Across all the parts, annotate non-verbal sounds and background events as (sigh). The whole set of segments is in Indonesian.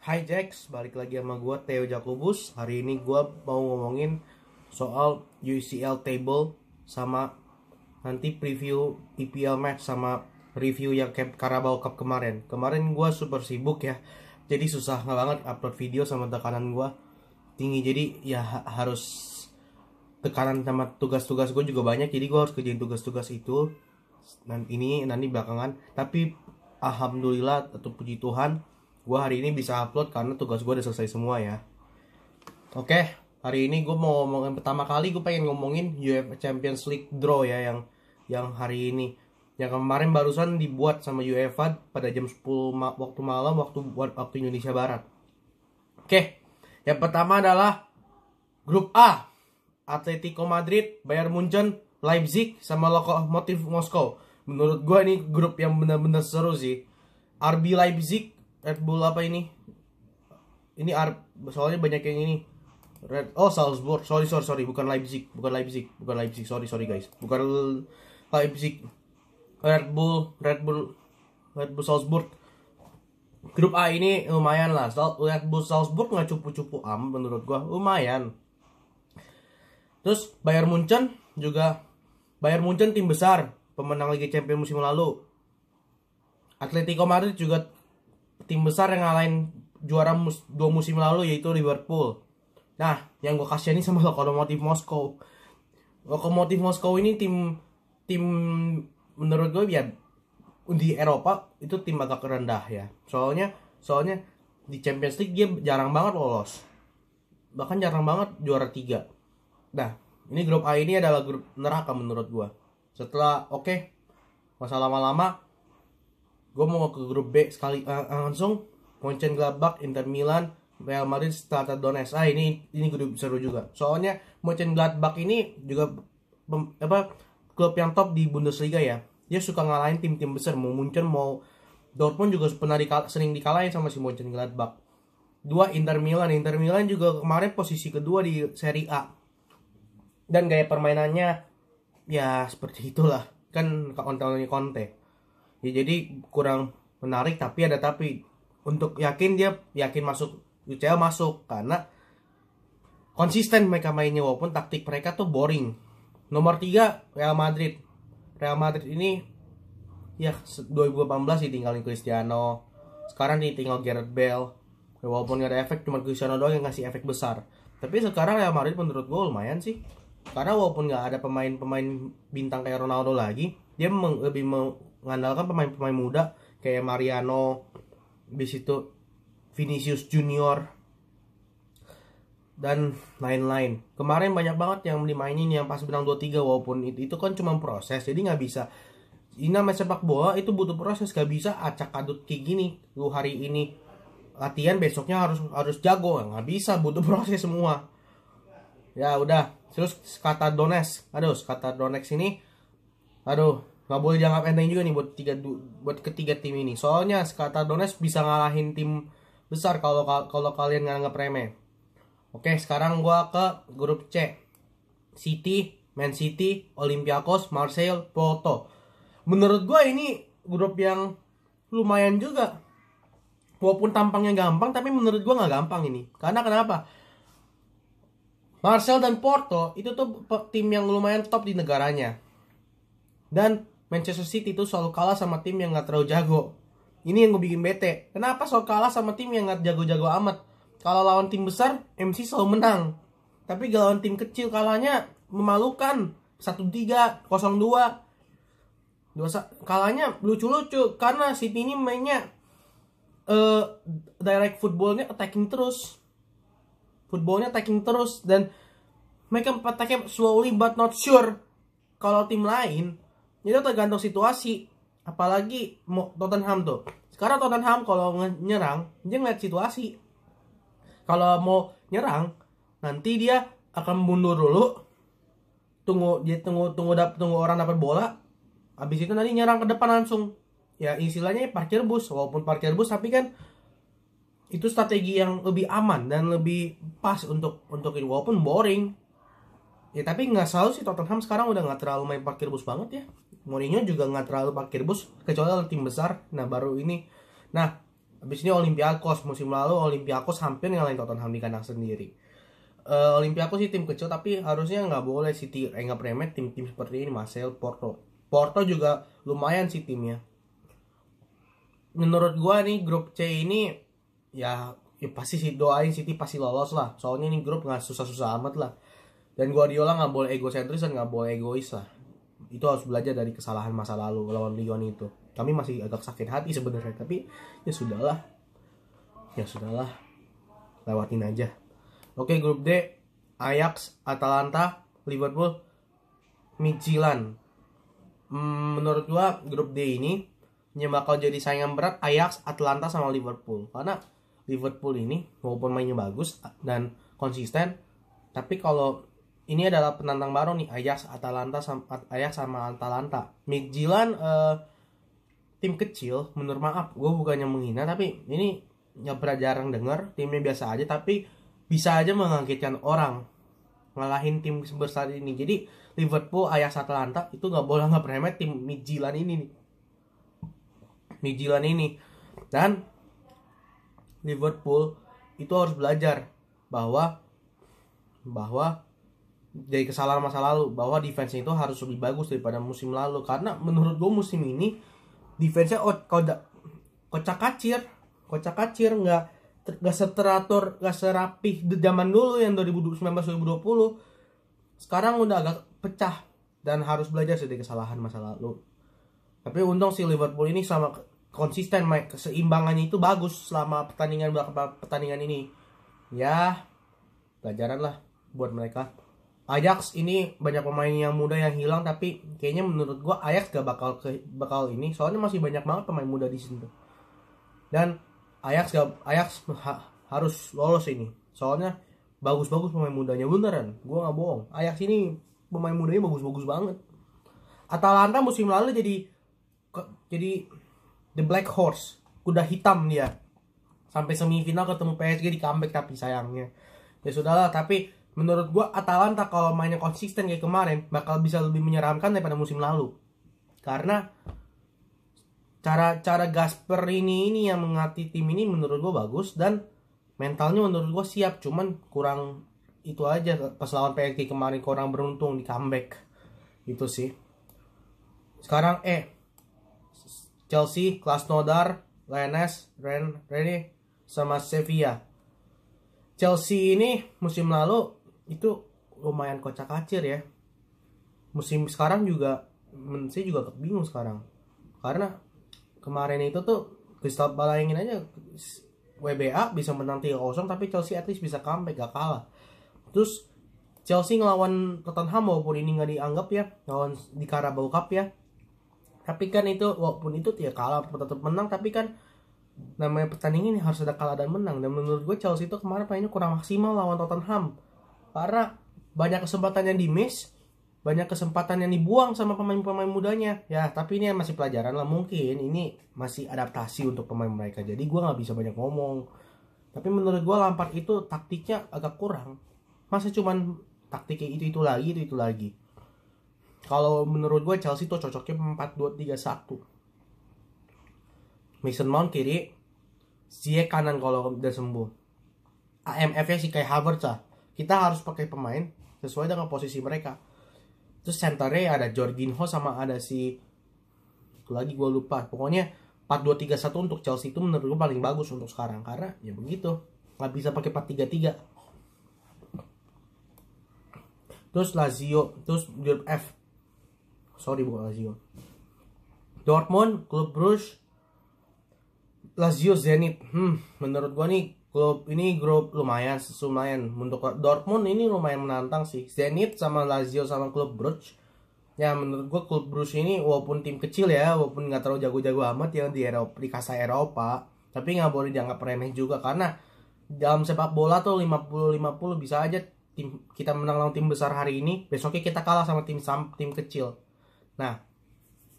Hai Jax, balik lagi sama gue Theo Jakobus. Hari ini gue mau ngomongin soal UCL table sama nanti preview EPL match sama review yang Cap Carabao Cup kemarin. Kemarin gue super sibuk ya, jadi susah banget upload video sama tekanan gue tinggi. Jadi ya harus tekanan sama tugas-tugas gue juga banyak. Jadi gue harus kerjain tugas-tugas itu Dan ini nanti belakangan. Tapi alhamdulillah atau puji Tuhan gue hari ini bisa upload karena tugas gue udah selesai semua ya oke hari ini gue mau ngomongin pertama kali gue pengen ngomongin UEFA Champions League draw ya yang yang hari ini yang kemarin barusan dibuat sama UEFA pada jam 10 ma waktu malam waktu waktu Indonesia Barat oke yang pertama adalah grup A Atletico Madrid Bayern Munchen Leipzig sama Lokomotiv Moskow menurut gue ini grup yang benar-benar seru sih RB Leipzig Red Bull apa ini? Ini Ar soalnya banyak yang ini. Red Oh Salzburg. Sorry sorry sorry, bukan Leipzig, bukan Leipzig, bukan Leipzig. Sorry sorry guys. Bukan Leipzig. Red Bull, Red Bull, Red Bull Salzburg. Grup A ini lumayan lah. Red Bull Salzburg nggak cupu-cupu am menurut gua. Lumayan. Terus Bayern Munchen juga Bayern Munchen tim besar, pemenang Liga Champions musim lalu. Atletico Madrid juga tim besar yang ngalahin juara mus dua musim lalu yaitu Liverpool. Nah, yang gue kasih ini sama (laughs) Lokomotif Moskow. Lokomotif Moskow ini tim tim menurut gue ya di Eropa itu tim agak rendah ya. Soalnya soalnya di Champions League dia jarang banget lolos. Bahkan jarang banget juara tiga. Nah, ini grup A ini adalah grup neraka menurut gue. Setelah oke, okay, masa lama-lama gue mau ke grup B sekali uh, langsung Mönchengladbach, Inter Milan, Real Madrid, Stata Donetsk. Ah ini ini grup seru juga. Soalnya Mönchengladbach ini juga pem, apa klub yang top di Bundesliga ya. Dia suka ngalahin tim-tim besar, mau Munchen mau Dortmund juga pernah dikal sering dikalahin sama si Mönchengladbach. Dua Inter Milan, Inter Milan juga kemarin posisi kedua di Serie A. Dan gaya permainannya ya seperti itulah kan kontennya Conte ya jadi kurang menarik tapi ada tapi untuk yakin dia yakin masuk UCL masuk karena konsisten mereka mainnya walaupun taktik mereka tuh boring nomor 3 Real Madrid Real Madrid ini ya 2018 ditinggalin Cristiano sekarang ditinggal Gareth Bale ya, walaupun gak ada efek cuma Cristiano doang yang ngasih efek besar tapi sekarang Real Madrid menurut gue lumayan sih karena walaupun nggak ada pemain-pemain bintang kayak Ronaldo lagi dia meng, lebih meng, mengandalkan pemain-pemain muda kayak Mariano, bis itu Vinicius Junior dan lain-lain. Kemarin banyak banget yang dimainin yang pas 2 23 walaupun itu, itu kan cuma proses jadi nggak bisa ini namanya sepak bola itu butuh proses gak bisa acak adut kayak gini lu hari ini latihan besoknya harus harus jago nggak bisa butuh (laughs) proses semua ya udah terus kata Dones aduh kata Dones ini aduh nggak boleh dianggap enteng juga nih buat tiga buat ketiga tim ini soalnya kata Donetsk bisa ngalahin tim besar kalau kalau kalian nggak remeh oke sekarang gua ke grup C City Man City Olympiakos Marseille Porto menurut gua ini grup yang lumayan juga walaupun tampangnya gampang tapi menurut gua nggak gampang ini karena kenapa Marcel dan Porto itu tuh tim yang lumayan top di negaranya dan Manchester City tuh selalu kalah sama tim yang gak terlalu jago. Ini yang gue bikin bete. Kenapa selalu kalah sama tim yang nggak jago-jago amat? Kalau lawan tim besar, MC selalu menang. Tapi kalau lawan tim kecil kalahnya memalukan. 1-3, 0-2. Kalahnya lucu-lucu karena City ini mainnya uh, direct footballnya attacking terus. Footballnya attacking terus dan mereka attacknya slowly but not sure. Kalau tim lain itu tergantung situasi. Apalagi mau Tottenham tuh. Sekarang Tottenham kalau nyerang, dia ngeliat situasi. Kalau mau nyerang, nanti dia akan mundur dulu. Tunggu dia tunggu tunggu dap, tunggu orang dapat bola. Habis itu nanti nyerang ke depan langsung. Ya istilahnya parkir bus, walaupun parkir bus tapi kan itu strategi yang lebih aman dan lebih pas untuk untuk ini walaupun boring ya tapi nggak selalu sih Tottenham sekarang udah nggak terlalu main parkir bus banget ya Mourinho juga nggak terlalu parkir bus kecuali tim besar nah baru ini nah habis ini Olympiakos musim lalu Olympiakos hampir ngalahin Tottenham di kandang sendiri uh, Olympiakos sih tim kecil tapi harusnya nggak boleh sih eh, nggak remeh tim-tim seperti ini Marcel Porto Porto juga lumayan sih timnya menurut gua nih grup C ini ya ya pasti sih doain City pasti lolos lah soalnya ini grup nggak susah-susah amat lah dan Guardiola nggak boleh egosentris dan nggak boleh egois lah itu harus belajar dari kesalahan masa lalu lawan Lyon itu kami masih agak sakit hati sebenarnya tapi ya sudahlah ya sudahlah lewatin aja oke grup D Ajax Atalanta Liverpool Michilan hmm, menurut gua grup D ini yang bakal jadi sayang berat Ajax Atalanta sama Liverpool karena Liverpool ini walaupun mainnya bagus dan konsisten tapi kalau ini adalah penantang baru nih Ajax Atalanta sama Ajax sama Atalanta Midtjylland uh, eh, tim kecil menurut maaf gue bukannya menghina tapi ini nggak pernah jarang dengar timnya biasa aja tapi bisa aja mengagetkan orang ngalahin tim sebesar ini jadi Liverpool Ajax Atalanta itu nggak boleh nggak pernah tim Midtjylland ini nih Midtjylland ini dan Liverpool itu harus belajar bahwa bahwa dari kesalahan masa lalu bahwa defense itu harus lebih bagus daripada musim lalu karena menurut gue musim ini defense-nya oh, kodak kocak kacir kocak kacir nggak nggak seteratur nggak serapih di zaman dulu yang 2019 2020 sekarang udah agak pecah dan harus belajar dari kesalahan masa lalu tapi untung si Liverpool ini sama konsisten main keseimbangannya itu bagus selama pertandingan pertandingan ini ya pelajaran lah buat mereka Ajax ini banyak pemain yang muda yang hilang tapi kayaknya menurut gua Ajax gak bakal ke, bakal ini soalnya masih banyak banget pemain muda di sini tuh. Dan Ajax gak, Ajax ha, harus lolos ini. Soalnya bagus-bagus pemain mudanya beneran. Gua nggak bohong. Ajax ini pemain mudanya bagus-bagus banget. Atalanta musim lalu jadi ke, jadi the black horse, kuda hitam dia. Sampai semifinal ketemu PSG di comeback tapi sayangnya. Ya sudahlah, tapi menurut gue Atalanta kalau mainnya konsisten kayak kemarin bakal bisa lebih menyeramkan daripada musim lalu karena cara cara Gasper ini ini yang mengati tim ini menurut gue bagus dan mentalnya menurut gue siap cuman kurang itu aja pas lawan PSG kemarin kurang beruntung di comeback itu sih sekarang eh Chelsea, Krasnodar, lens Ren, Rene, sama Sevilla. Chelsea ini musim lalu itu lumayan kocak kacir ya musim sekarang juga saya juga bingung sekarang karena kemarin itu tuh Crystal bayangin aja WBA bisa menang 3-0 tapi Chelsea at least bisa comeback gak kalah terus Chelsea ngelawan Tottenham walaupun ini nggak dianggap ya lawan di Carabao Cup ya tapi kan itu walaupun itu ya kalah tetap menang tapi kan namanya pertandingan ini harus ada kalah dan menang dan menurut gue Chelsea itu kemarin mainnya kurang maksimal lawan Tottenham karena banyak kesempatan yang di miss banyak kesempatan yang dibuang sama pemain-pemain mudanya ya tapi ini masih pelajaran lah mungkin ini masih adaptasi untuk pemain mereka jadi gue nggak bisa banyak ngomong tapi menurut gue lampar itu taktiknya agak kurang masa cuman taktiknya itu itu lagi itu itu lagi kalau menurut gue Chelsea tuh cocoknya 4 2 3 1 Mason Mount kiri Ziyech kanan kalau udah sembuh AMF nya si kayak Havertz lah kita harus pakai pemain sesuai dengan posisi mereka terus centernya ada Jorginho sama ada si itu lagi gue lupa pokoknya 4-2-3-1 untuk Chelsea itu menurut gue paling bagus untuk sekarang karena ya begitu nggak bisa pakai 4-3-3 terus Lazio terus grup F sorry bukan Lazio Dortmund, klub Brugge, Lazio Zenit. Hmm, menurut gue nih klub ini grup lumayan lumayan untuk Dortmund ini lumayan menantang sih Zenit sama Lazio sama klub Brugge ya menurut gue klub Brugge ini walaupun tim kecil ya walaupun nggak terlalu jago-jago amat yang di Eropa di kasa Eropa tapi nggak boleh dianggap remeh juga karena dalam sepak bola tuh 50-50 bisa aja tim kita menang lawan tim besar hari ini besoknya kita kalah sama tim sam, tim kecil nah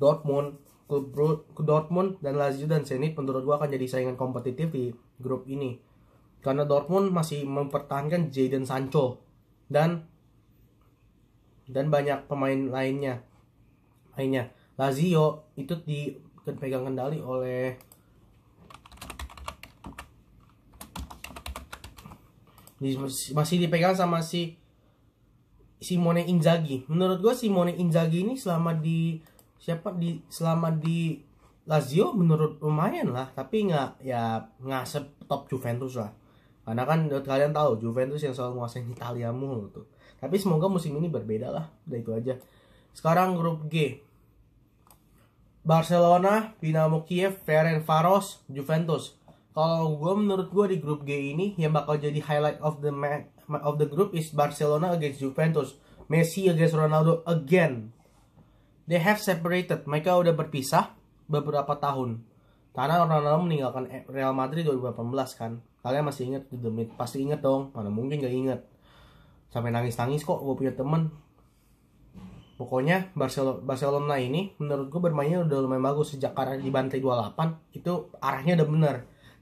Dortmund klub Dortmund dan Lazio dan Zenit menurut gue akan jadi saingan kompetitif di grup ini karena Dortmund masih mempertahankan Jadon Sancho dan dan banyak pemain lainnya lainnya Lazio itu dipegang kendali oleh masih dipegang sama si Simone Inzaghi. Menurut gue Simone Inzaghi ini selama di siapa di selama di Lazio menurut lumayan lah, tapi nggak ya nggak top Juventus lah. Karena kan kalian tahu Juventus yang selalu menguasai Italia mulu tuh. Tapi semoga musim ini berbeda lah. Udah itu aja. Sekarang grup G. Barcelona, Dinamo Kiev, Ferencvaros, Juventus. Kalau gue menurut gue di grup G ini yang bakal jadi highlight of the of the group is Barcelona against Juventus. Messi against Ronaldo again. They have separated. Mereka udah berpisah beberapa tahun. Karena Ronaldo meninggalkan Real Madrid 2018 kan kalian masih ingat The Meat pasti inget dong mana mungkin gak inget sampai nangis nangis kok gue punya temen pokoknya Barcelona, Barcelona ini menurut gue bermainnya udah lumayan bagus sejak karena bantai 28 itu arahnya udah bener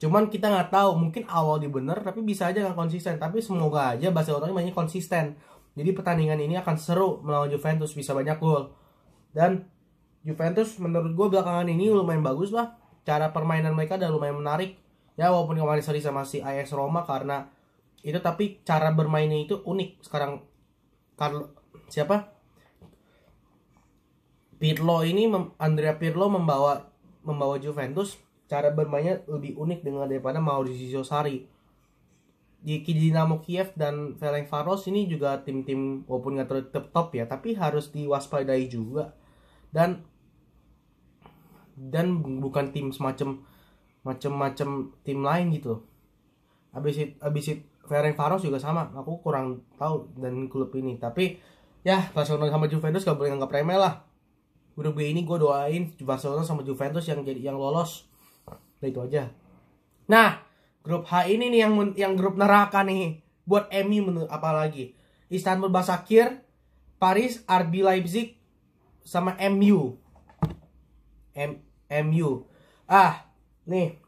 cuman kita nggak tahu mungkin awal di bener tapi bisa aja nggak konsisten tapi semoga aja Barcelona ini mainnya konsisten jadi pertandingan ini akan seru melawan Juventus bisa banyak gol dan Juventus menurut gue belakangan ini lumayan bagus lah cara permainan mereka udah lumayan menarik ya walaupun kemarin seri sama si AS Roma karena itu tapi cara bermainnya itu unik sekarang Carlo siapa Pirlo ini Andrea Pirlo membawa membawa Juventus cara bermainnya lebih unik dengan daripada Maurizio Sarri di Dinamo Kiev dan Ferenc Faros ini juga tim-tim walaupun nggak terlalu top, top ya tapi harus diwaspadai juga dan dan bukan tim semacam macem-macem tim lain gitu loh abis itu abis itu Faros juga sama aku kurang tahu dan klub ini tapi ya Barcelona sama Juventus gak boleh nganggap remeh lah grup B ini gue doain Barcelona sama Juventus yang jadi yang lolos nah itu aja nah grup H ini nih yang yang grup neraka nih buat Emi menurut apalagi Istanbul Basakir Paris RB Leipzig sama MU M MU ah nih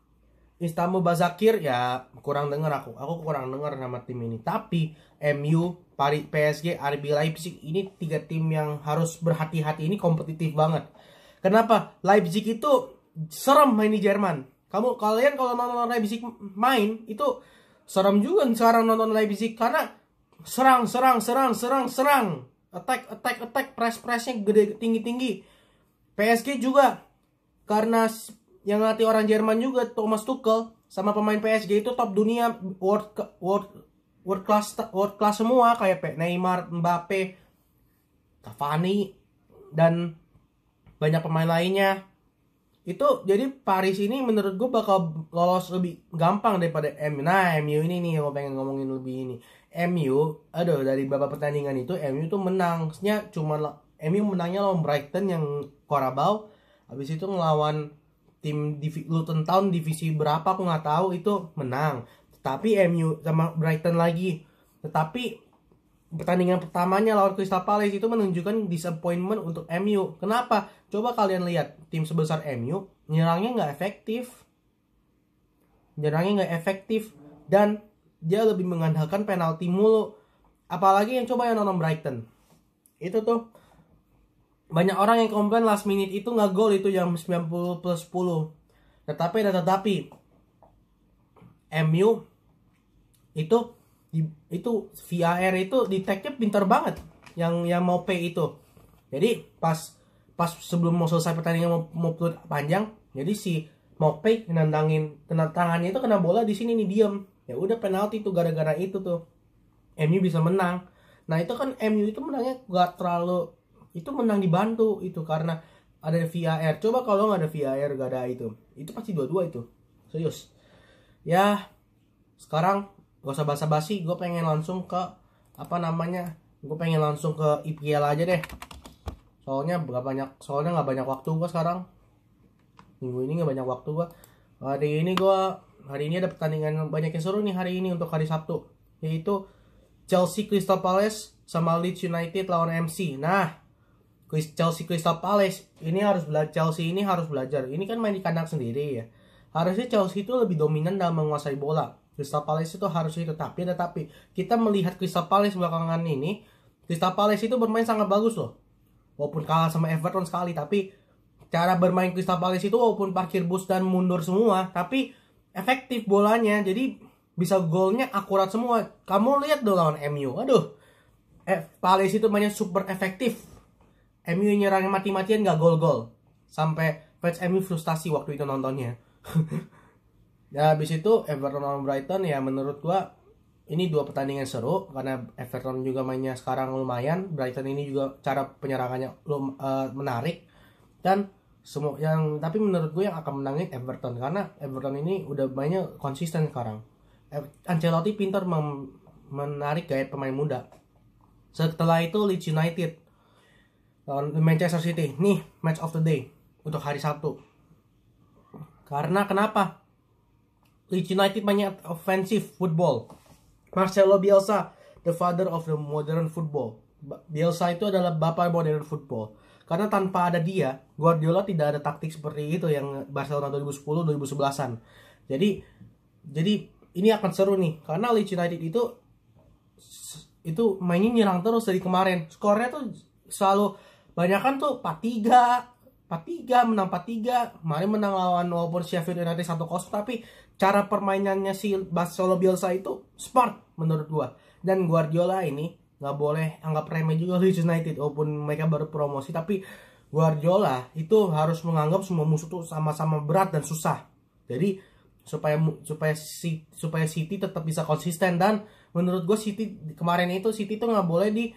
Istanbul Bazakir ya kurang denger aku. Aku kurang denger nama tim ini. Tapi MU, Paris, PSG, RB Leipzig ini tiga tim yang harus berhati-hati ini kompetitif banget. Kenapa? Leipzig itu serem main di Jerman. Kamu kalian kalau nonton Leipzig main itu serem juga sekarang nonton Leipzig karena serang serang serang serang serang attack attack attack press pressnya gede tinggi tinggi PSG juga karena yang ngelatih orang Jerman juga Thomas Tuchel sama pemain PSG itu top dunia world world world class world class semua kayak Neymar, Mbappe, Cavani dan banyak pemain lainnya. Itu jadi Paris ini menurut gue bakal lolos lebih gampang daripada MU. Nah, MU ini nih yang gue pengen ngomongin lebih ini. MU, aduh dari beberapa pertandingan itu MU tuh menangnya cuma MU menangnya lawan Brighton yang Korabau. Habis itu ngelawan tim Divi, Luton Town divisi berapa aku nggak tahu itu menang tetapi MU sama Brighton lagi tetapi pertandingan pertamanya lawan Crystal Palace itu menunjukkan disappointment untuk MU kenapa coba kalian lihat tim sebesar MU nyerangnya nggak efektif nyerangnya nggak efektif dan dia lebih mengandalkan penalti mulu apalagi yang coba yang nonton Brighton itu tuh banyak orang yang komplain last minute itu nggak gol itu yang 90 plus 10 tetapi dan tetapi MU itu itu VAR itu detektif pintar banget yang yang mau pay itu jadi pas pas sebelum mau selesai pertandingan mau, mau panjang jadi si mau pay nendangin tenang tangannya itu kena bola di sini nih diem ya udah penalti itu gara-gara itu tuh MU bisa menang nah itu kan MU itu menangnya gak terlalu itu menang dibantu itu karena ada VAR coba kalau nggak ada VAR gak ada itu itu pasti dua-dua itu serius ya sekarang gak usah basa-basi gue pengen langsung ke apa namanya gue pengen langsung ke IPL aja deh soalnya nggak banyak soalnya nggak banyak waktu gue sekarang minggu ini nggak banyak waktu gue hari ini gue hari ini ada pertandingan banyak yang seru nih hari ini untuk hari Sabtu yaitu Chelsea Crystal Palace sama Leeds United lawan MC nah Chelsea Crystal Palace ini harus belajar Chelsea ini harus belajar ini kan main di kandang sendiri ya harusnya Chelsea itu lebih dominan dalam menguasai bola Crystal Palace itu harusnya tetapi tetapi kita melihat Crystal Palace belakangan ini Crystal Palace itu bermain sangat bagus loh walaupun kalah sama Everton sekali tapi cara bermain Crystal Palace itu walaupun parkir bus dan mundur semua tapi efektif bolanya jadi bisa golnya akurat semua kamu lihat dong lawan MU aduh eh, Palace itu mainnya super efektif MU nyerang mati-matian gak gol-gol sampai fans MU frustasi waktu itu nontonnya (laughs) ya habis itu Everton lawan Brighton ya menurut gua ini dua pertandingan seru karena Everton juga mainnya sekarang lumayan Brighton ini juga cara penyerangannya lum, uh, menarik dan semua yang tapi menurut gue yang akan menangin Everton karena Everton ini udah mainnya konsisten sekarang Ancelotti pintar menarik gaya pemain muda setelah itu Leeds United lawan Manchester City nih match of the day untuk hari Sabtu karena kenapa Leeds United banyak offensive football Marcelo Bielsa the father of the modern football Bielsa itu adalah bapak modern football karena tanpa ada dia Guardiola tidak ada taktik seperti itu yang Barcelona 2010 2011an jadi jadi ini akan seru nih karena Leeds United itu itu mainnya nyerang terus dari kemarin skornya tuh selalu banyak kan tuh 43 43 4-3 menang 4 kemarin menang lawan walaupun Sheffield United 1-0 tapi cara permainannya si Barcelona Bielsa itu smart menurut gua dan Guardiola ini nggak boleh anggap remeh juga Leeds United walaupun mereka baru promosi tapi Guardiola itu harus menganggap semua musuh tuh sama-sama berat dan susah jadi supaya supaya si supaya City tetap bisa konsisten dan menurut gue City kemarin itu City tuh nggak boleh di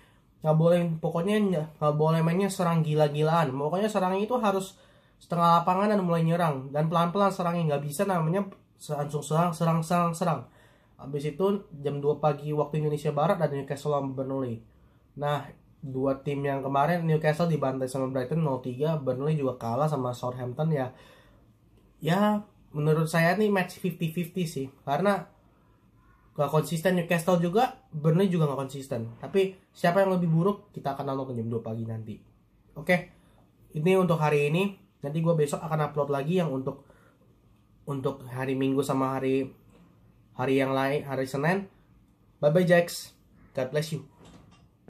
nggak boleh pokoknya nggak boleh mainnya serang gila-gilaan pokoknya serangnya itu harus setengah lapangan dan mulai nyerang dan pelan-pelan serangnya nggak bisa namanya langsung serang serang serang serang habis itu jam 2 pagi waktu Indonesia Barat dan Newcastle lawan Burnley nah dua tim yang kemarin Newcastle dibantai sama Brighton 0-3 Burnley juga kalah sama Southampton ya ya menurut saya nih match 50-50 sih karena gak konsisten Newcastle juga Burnley juga gak konsisten tapi siapa yang lebih buruk kita akan nonton jam 2 pagi nanti oke okay? ini untuk hari ini nanti gue besok akan upload lagi yang untuk untuk hari Minggu sama hari hari yang lain hari Senin bye bye Jax God bless you